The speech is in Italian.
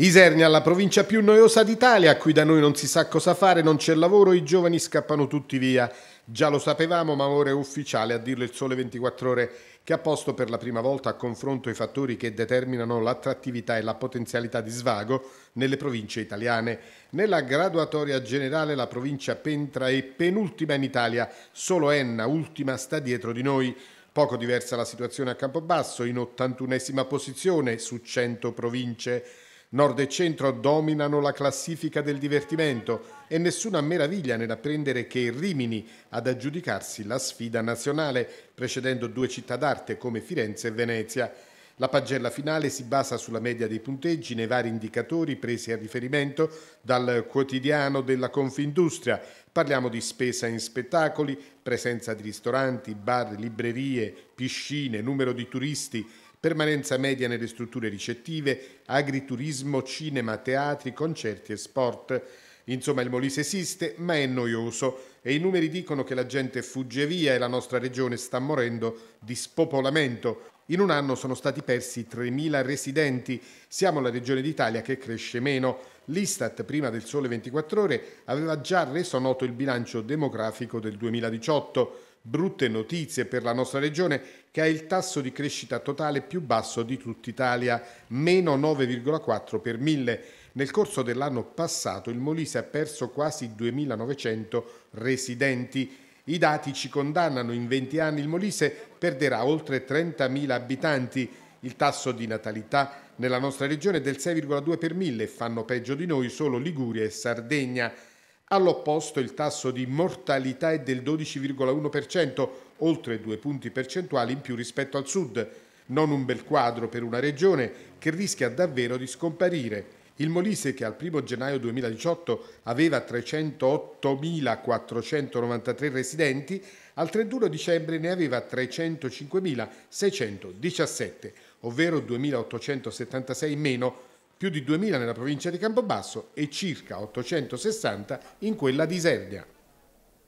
Isernia, la provincia più noiosa d'Italia, qui da noi non si sa cosa fare, non c'è lavoro, i giovani scappano tutti via. Già lo sapevamo, ma ora è ufficiale a dirlo il Sole 24 Ore, che ha posto per la prima volta a confronto i fattori che determinano l'attrattività e la potenzialità di svago nelle province italiane. Nella graduatoria generale la provincia Pentra è penultima in Italia, solo Enna, ultima, sta dietro di noi. Poco diversa la situazione a Campobasso, in 81esima posizione su 100 province. Nord e Centro dominano la classifica del divertimento e nessuna meraviglia nell'apprendere che Rimini ad aggiudicarsi la sfida nazionale, precedendo due città d'arte come Firenze e Venezia. La pagella finale si basa sulla media dei punteggi nei vari indicatori presi a riferimento dal quotidiano della Confindustria. Parliamo di spesa in spettacoli, presenza di ristoranti, bar, librerie, piscine, numero di turisti, permanenza media nelle strutture ricettive, agriturismo, cinema, teatri, concerti e sport. Insomma, il Molise esiste, ma è noioso e i numeri dicono che la gente fugge via e la nostra regione sta morendo di spopolamento. In un anno sono stati persi 3.000 residenti. Siamo la regione d'Italia che cresce meno. L'Istat, prima del Sole 24 Ore, aveva già reso noto il bilancio demografico del 2018. Brutte notizie per la nostra regione che ha il tasso di crescita totale più basso di tutta Italia, meno 9,4 per mille. Nel corso dell'anno passato il Molise ha perso quasi 2.900 residenti. I dati ci condannano, in 20 anni il Molise perderà oltre 30.000 abitanti. Il tasso di natalità nella nostra regione è del 6,2 per mille, e fanno peggio di noi solo Liguria e Sardegna. All'opposto il tasso di mortalità è del 12,1%, oltre due punti percentuali in più rispetto al sud. Non un bel quadro per una regione che rischia davvero di scomparire. Il Molise, che al 1 gennaio 2018 aveva 308.493 residenti, al 31 dicembre ne aveva 305.617, ovvero 2.876 in meno più di 2.000 nella provincia di Campobasso e circa 860 in quella di Isernia.